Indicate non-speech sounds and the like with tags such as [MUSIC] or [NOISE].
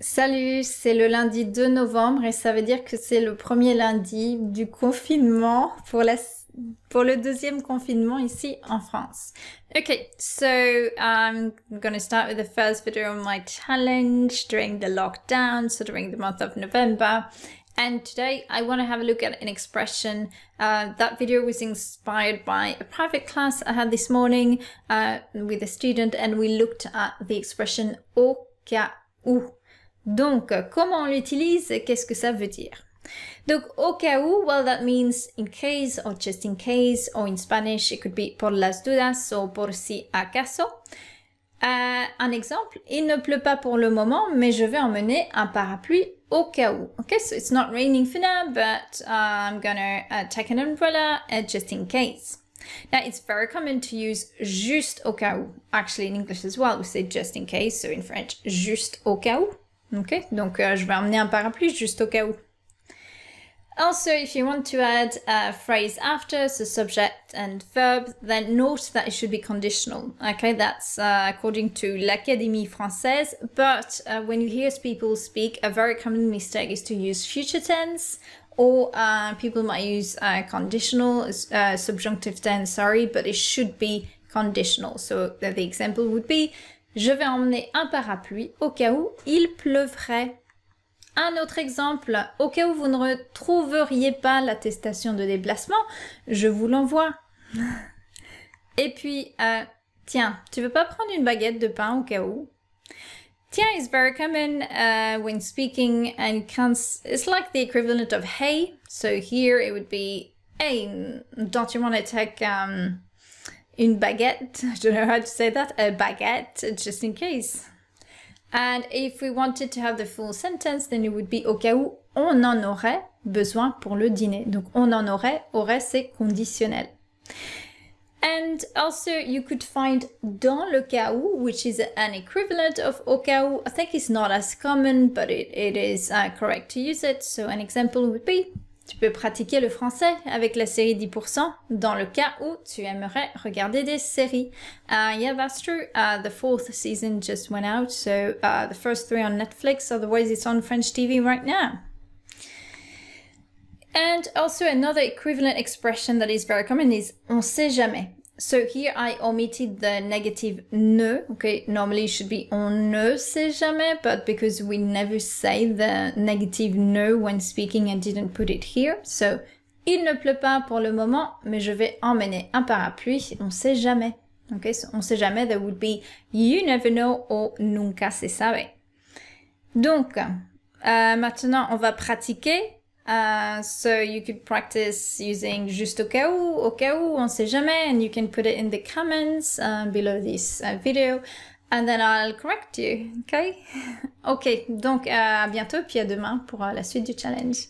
Salut, c'est le lundi 2 novembre et ça veut dire que c'est le premier lundi du confinement pour la pour le deuxième confinement ici en France. Okay, so I'm gonna start with the first video on my challenge during the lockdown, so during the month of November. And today I want to have a look at an expression. Uh, that video was inspired by a private class I had this morning uh, with a student, and we looked at the expression au cas où. Donc, comment on l'utilise Qu'est-ce que ça veut dire donc, au cas où, well, that means in case or just in case, or in Spanish, it could be por las dudas or por si acaso. Euh, un exemple, il ne pleut pas pour le moment, mais je vais emmener un parapluie au cas où. Okay, so it's not raining for now, but I'm gonna uh, take an umbrella uh, just in case. Now, it's very common to use juste au cas où. Actually, in English as well, we say just in case, so in French, juste au cas où. Okay, donc euh, je vais emmener un parapluie juste au cas où. Also, if you want to add a phrase after, so subject and verb, then note that it should be conditional. Okay, that's uh, according to l'Académie Française. But uh, when you hear people speak, a very common mistake is to use future tense, or uh, people might use uh, conditional, uh, subjunctive tense, sorry, but it should be conditional. So the example would be Je vais emmener un parapluie au cas où il pleuvrait. Un autre exemple, au cas où vous ne retrouveriez pas l'attestation de déplacement, je vous l'envoie. [LAUGHS] Et puis, euh, tiens, tu veux pas prendre une baguette de pain au cas où Tiens is very common uh, when speaking and it's like the equivalent of hey. So here it would be, hey, don't you want to take um, une baguette. [LAUGHS] I don't know how to say that. A baguette, just in case. And if we wanted to have the full sentence, then it would be au cas où on en aurait besoin pour le dîner. Donc on en aurait, aurait c'est conditionnel. And also you could find dans le cas où, which is an equivalent of au cas où. I think it's not as common, but it, it is uh, correct to use it. So an example would be Tu peux pratiquer le français avec la série 10% dans le cas où tu aimerais regarder des séries. Ah yeah, that's true. Uh, the fourth season just went out, so uh, the first three on Netflix, otherwise it's on French TV right now. And also another equivalent expression that is very common is on sait jamais. So here I omitted the negative ne, okay? Normally it should be on ne sait jamais, but because we never say the negative ne when speaking, I didn't put it here. So, il ne pleut pas pour le moment, mais je vais emmener un parapluie, on sait jamais. Okay, so on sait jamais, there would be you never know ou nunca se sabe. Donc, euh, maintenant on va pratiquer Uh, so you could practice using juste au cas où, au cas où, on sait jamais, and you can put it in the comments um, below this uh, video, and then I'll correct you, okay? [LAUGHS] Okay, donc uh, à bientôt, puis à demain pour uh, la suite du challenge.